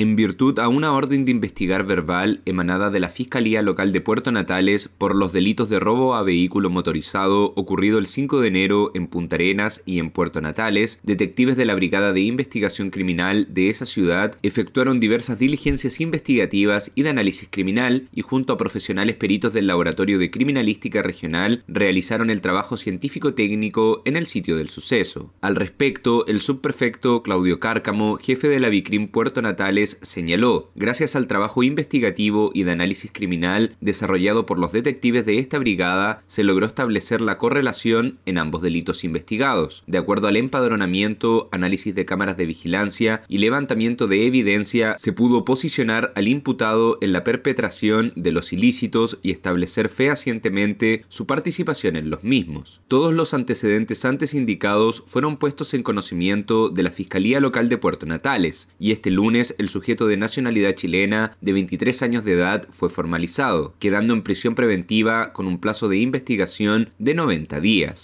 en virtud a una orden de investigar verbal emanada de la Fiscalía Local de Puerto Natales por los delitos de robo a vehículo motorizado ocurrido el 5 de enero en Punta Arenas y en Puerto Natales, detectives de la Brigada de Investigación Criminal de esa ciudad efectuaron diversas diligencias investigativas y de análisis criminal y junto a profesionales peritos del Laboratorio de Criminalística Regional realizaron el trabajo científico-técnico en el sitio del suceso. Al respecto, el subprefecto Claudio Cárcamo, jefe de la Vicrim Puerto Natales, señaló, gracias al trabajo investigativo y de análisis criminal desarrollado por los detectives de esta brigada, se logró establecer la correlación en ambos delitos investigados. De acuerdo al empadronamiento, análisis de cámaras de vigilancia y levantamiento de evidencia, se pudo posicionar al imputado en la perpetración de los ilícitos y establecer fehacientemente su participación en los mismos. Todos los antecedentes antes indicados fueron puestos en conocimiento de la Fiscalía Local de Puerto Natales y este lunes el sujeto de nacionalidad chilena de 23 años de edad fue formalizado, quedando en prisión preventiva con un plazo de investigación de 90 días.